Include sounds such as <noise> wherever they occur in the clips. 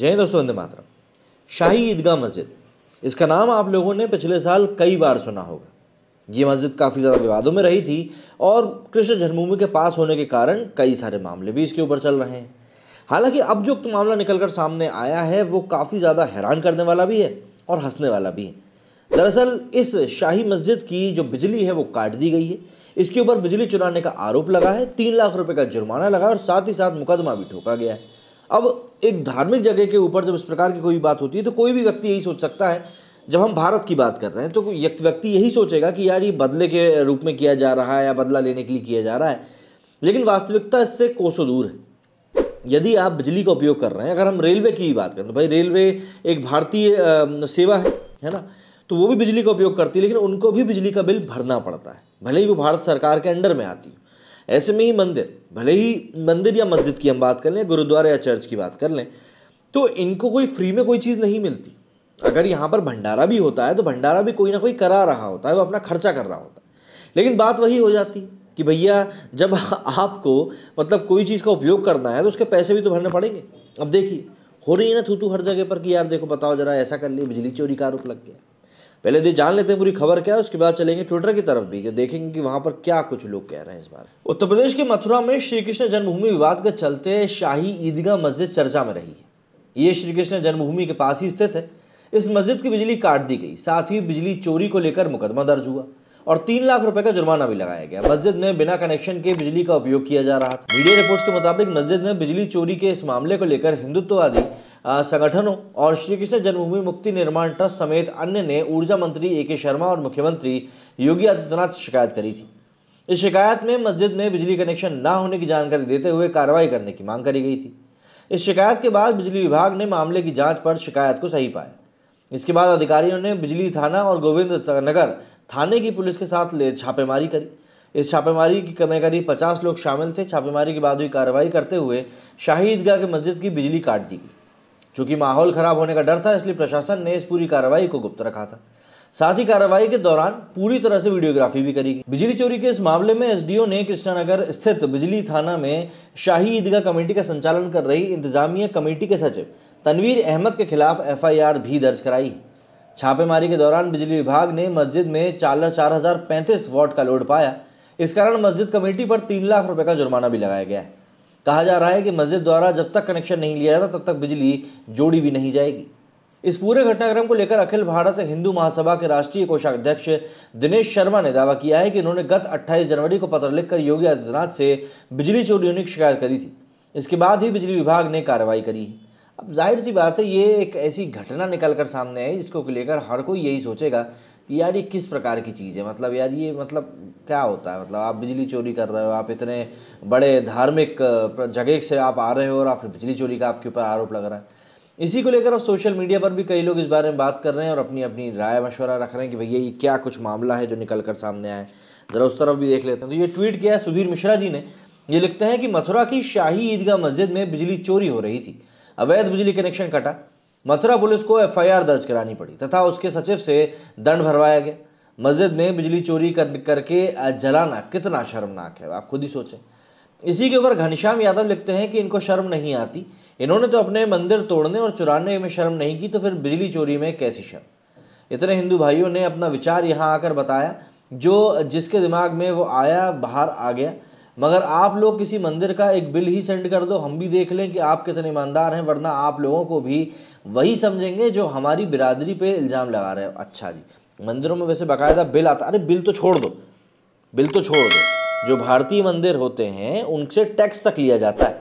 जय दोस्तों वंदे मातरम शाही ईदगाह मस्जिद इसका नाम आप लोगों ने पिछले साल कई बार सुना होगा ये मस्जिद काफ़ी ज़्यादा विवादों में रही थी और कृष्ण जन्मभूमि के पास होने के कारण कई सारे मामले भी इसके ऊपर चल रहे हैं हालांकि अब जो मामला निकलकर सामने आया है वो काफ़ी ज़्यादा हैरान करने वाला भी है और हंसने वाला भी है दरअसल इस शाही मस्जिद की जो बिजली है वो काट दी गई है इसके ऊपर बिजली चुराने का आरोप लगा है तीन लाख रुपए का जुर्माना लगा और साथ ही साथ मुकदमा भी ठोका गया है अब एक धार्मिक जगह के ऊपर जब इस प्रकार की कोई बात होती है तो कोई भी व्यक्ति यही सोच सकता है जब हम भारत की बात कर रहे हैं तो व्यक्ति यही सोचेगा कि यार ये बदले के रूप में किया जा रहा है या बदला लेने के लिए किया जा रहा है लेकिन वास्तविकता इससे कोसों दूर है यदि आप बिजली का उपयोग कर रहे हैं अगर हम रेलवे की बात करें तो भाई रेलवे एक भारतीय सेवा है है ना तो वो भी बिजली का उपयोग करती है लेकिन उनको भी बिजली का बिल भरना पड़ता है भले ही वो भारत सरकार के अंडर में आती है ऐसे में ही मंदिर भले ही मंदिर या मस्जिद की हम बात कर लें गुरुद्वारा या चर्च की बात कर लें तो इनको कोई फ्री में कोई चीज़ नहीं मिलती अगर यहाँ पर भंडारा भी होता है तो भंडारा भी कोई ना कोई करा रहा होता है वो अपना खर्चा कर रहा होता है लेकिन बात वही हो जाती कि भैया जब <laughs> आपको मतलब कोई चीज़ का उपयोग करना है तो उसके पैसे भी तो भरने पड़ेंगे अब देखिए हो रही है ना थूतू हर जगह पर कि यार देखो बताओ जरा ऐसा कर लिए बिजली चोरी का आरोप लग गया पहले तो ये जान लेते हैं पूरी खबर क्या है उसके बाद चलेंगे ट्विटर की तरफ भी देखेंगे कि वहां पर क्या कुछ लोग कह रहे हैं इस बार उत्तर प्रदेश के मथुरा में श्री कृष्ण जन्मभूमि विवाद के चलते शाही ईदगाह मस्जिद चर्चा में रही है ये श्री कृष्ण जन्मभूमि के पास ही स्थित है इस मस्जिद की बिजली काट दी गई साथ ही बिजली चोरी को लेकर मुकदमा दर्ज हुआ और तीन लाख रुपए का जुर्माना भी लगाया गया मस्जिद में बिना कनेक्शन के बिजली का उपयोग किया जा रहा था मीडिया रिपोर्ट्स के मुताबिक मस्जिद में बिजली चोरी के इस मामले को लेकर हिंदुत्ववादी संगठनों और श्री कृष्ण जन्मभूमि मुक्ति निर्माण ट्रस्ट समेत अन्य ने ऊर्जा मंत्री ए के शर्मा और मुख्यमंत्री योगी आदित्यनाथ से शिकायत करी थी इस शिकायत में मस्जिद में बिजली कनेक्शन ना होने की जानकारी देते हुए कार्रवाई करने की मांग करी गई थी इस शिकायत के बाद बिजली विभाग ने मामले की जाँच पर शिकायत को सही पाया इसके बाद अधिकारियों ने बिजली थाना और गोविंद नगर थाने की पुलिस के साथ ले छापेमारी करी इस छापेमारी की कमे करीब पचास लोग शामिल थे छापेमारी के बाद हुई कार्रवाई करते हुए शाही ईदगाह के मस्जिद की बिजली काट दी गई चूंकि माहौल खराब होने का डर था इसलिए प्रशासन ने इस पूरी कार्रवाई को गुप्त रखा था साथ ही कार्रवाई के दौरान पूरी तरह से वीडियोग्राफी भी करी गई बिजली चोरी के इस मामले में एसडीओ ने कृष्णानगर स्थित बिजली थाना में शाही ईदगाह कमेटी का संचालन कर रही इंतजामिया कमेटी के सचिव तनवीर अहमद के खिलाफ एफआईआर भी दर्ज कराई छापेमारी के दौरान बिजली विभाग ने मस्जिद में चार चार हजार पैंतीस का लोड पाया इस कारण मस्जिद कमेटी पर तीन लाख रुपए का जुर्माना भी लगाया गया है कहा जा रहा है कि मस्जिद द्वारा जब तक कनेक्शन नहीं लिया जाता तब तक बिजली जोड़ी भी नहीं जाएगी इस पूरे घटनाक्रम को लेकर अखिल भारत हिंदू महासभा के राष्ट्रीय कोषाध्यक्ष दिनेश शर्मा ने दावा किया है कि उन्होंने गत 28 जनवरी को पत्र लिखकर योगी आदित्यनाथ से बिजली चोरी होने की शिकायत करी थी इसके बाद ही बिजली विभाग ने कार्रवाई करी है अब जाहिर सी बात है ये एक ऐसी घटना निकल कर सामने आई जिसको लेकर हर कोई यही सोचेगा यार ये किस प्रकार की चीज़ है मतलब यार ये मतलब क्या होता है मतलब आप बिजली चोरी कर रहे हो आप इतने बड़े धार्मिक जगह से आप आ रहे हो और आप बिजली चोरी का आपके ऊपर आरोप लग रहा है इसी को लेकर अब सोशल मीडिया पर भी कई लोग इस बारे में बात कर रहे हैं और अपनी अपनी राय मशवरा रख रहे हैं कि भैया ये क्या कुछ मामला है जो निकल कर सामने आए ज़रा उस तरफ भी देख लेते हैं तो ये ट्वीट किया है सुधीर मिश्रा जी ने ये लिखते हैं कि मथुरा की शाही ईदगाह मस्जिद में बिजली चोरी हो रही थी अवैध बिजली कनेक्शन कटा मथुरा पुलिस को एफआईआर दर्ज करानी पड़ी तथा उसके सचिव से दंड भरवाया गया मस्जिद में बिजली चोरी कर करके जलाना कितना शर्मनाक है आप खुद ही सोचें इसी के ऊपर घनश्याम यादव लिखते हैं कि इनको शर्म नहीं आती इन्होंने तो अपने मंदिर तोड़ने और चुराने में शर्म नहीं की तो फिर बिजली चोरी में कैसी शर्म इतने हिंदू भाइयों ने अपना विचार यहाँ आकर बताया जो जिसके दिमाग में वो आया बाहर आ गया मगर आप लोग किसी मंदिर का एक बिल ही सेंड कर दो हम भी देख लें कि आप कितने ईमानदार हैं वरना आप लोगों को भी वही समझेंगे जो हमारी बिरादरी पे इल्ज़ाम लगा रहे हो अच्छा जी मंदिरों में वैसे बाकायदा बिल आता अरे बिल तो छोड़ दो बिल तो छोड़ दो जो भारतीय मंदिर होते हैं उनसे टैक्स तक लिया जाता है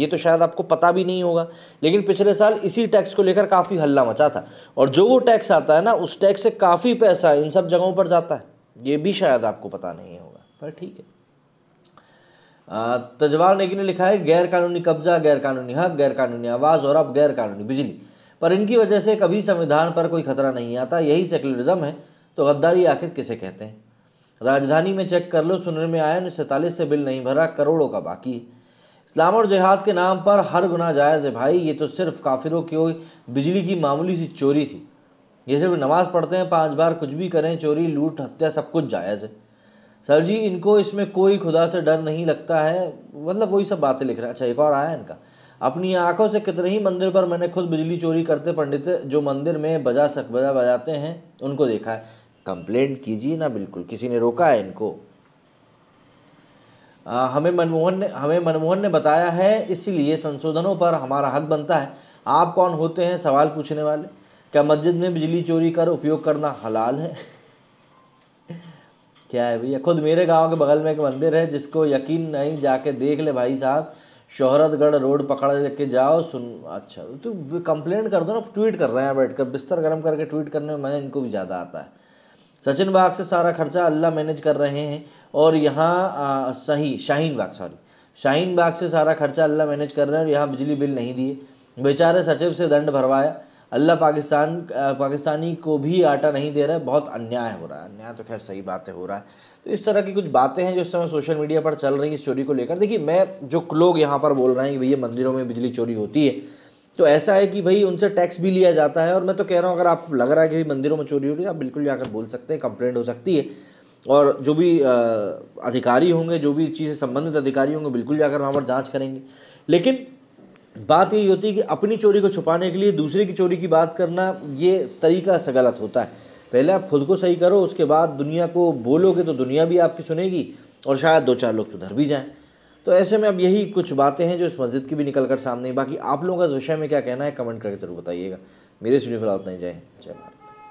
ये तो शायद आपको पता भी नहीं होगा लेकिन पिछले साल इसी टैक्स को लेकर काफ़ी हल्ला मचा था और जो वो टैक्स आता है ना उस टैक्स से काफ़ी पैसा इन सब जगहों पर जाता है ये भी शायद आपको पता नहीं होगा पर ठीक है तजवार नेगी ने लिखा है गैर कानूनी कब्जा गैर कानूनी हक गैर कानूनी आवाज़ और अब गैर कानूनी बिजली पर इनकी वजह से कभी संविधान पर कोई खतरा नहीं आता यही सेकुलरिज्म है तो गद्दारी आखिर किसे कहते हैं राजधानी में चेक कर लो सुनने में आया उन्नीस सैंतालीस से बिल नहीं भरा करोड़ों का बाकी इस्लाम और जिहाद के नाम पर हर गुना जायज़ है भाई ये तो सिर्फ काफिरों की बिजली की मामूली सी चोरी थी ये सिर्फ नमाज़ पढ़ते हैं पांच बार कुछ भी करें चोरी लूट हत्या सब कुछ जायज़ है सर जी इनको इसमें कोई खुदा से डर नहीं लगता है मतलब वही सब बातें लिख रहे हैं अच्छा एक और आया इनका अपनी आंखों से कितने ही मंदिर पर मैंने खुद बिजली चोरी करते पंडित जो मंदिर में बजा सक बजा बजाते हैं उनको देखा है कंप्लेंट कीजिए ना बिल्कुल किसी ने रोका है इनको आ, हमें मनमोहन ने हमें मनमोहन ने बताया है इसीलिए संशोधनों पर हमारा हक बनता है आप कौन होते हैं सवाल पूछने वाले क्या मस्जिद में बिजली चोरी कर उपयोग करना हलाल है क्या है भैया खुद मेरे गांव के बगल में एक मंदिर है जिसको यकीन नहीं जाके देख ले भाई साहब शोहरतगढ़ रोड पकड़ के जाओ सुन अच्छा तो कंप्लेंट कर दो ना ट्वीट कर रहे हैं बैठकर बिस्तर गर्म करके ट्वीट करने में मज़ा इनको भी ज़्यादा आता है सचिन बाग से सारा खर्चा अल्लाह मैनेज कर रहे हैं और यहाँ सही शाहीन बाग सॉरी शाहीन बाग से सारा खर्चा अल्लाह मैनेज कर रहे हैं और यहाँ बिजली बिल नहीं दिए बेचारे सचिव से दंड भरवाया अल्लाह पाकिस्तान पाकिस्तानी को भी आटा नहीं दे रहा है बहुत अन्याय हो रहा है अन्याय तो खैर सही बातें हो रहा है तो इस तरह की कुछ बातें हैं जो इस समय सोशल मीडिया पर चल रही है चोरी को लेकर देखिए मैं जो लोग यहाँ पर बोल रहे हैं कि भैया मंदिरों में बिजली चोरी होती है तो ऐसा है कि भाई उनसे टैक्स भी लिया जाता है और मैं तो कह रहा हूँ अगर आप लग रहा है कि भाई मंदिरों में चोरी हो रही है आप बिल्कुल जाकर बोल सकते हैं कंप्लेंट हो सकती है और जो भी अधिकारी होंगे जो भी चीज़ से संबंधित अधिकारी होंगे बिल्कुल जाकर वहाँ पर जाँच करेंगे लेकिन बात यही होती है कि अपनी चोरी को छुपाने के लिए दूसरे की चोरी की बात करना ये तरीका से गलत होता है पहले आप खुद को सही करो उसके बाद दुनिया को बोलोगे तो दुनिया भी आपकी सुनेगी और शायद दो चार लोग सुधर भी जाएं तो ऐसे में अब यही कुछ बातें हैं जो इस मस्जिद की भी निकल कर सामने बाकी आप लोगों का इस विषय में क्या कहना है कमेंट करके ज़रूर बताइएगा मेरे सुनी फिलहाल उतना जाए जय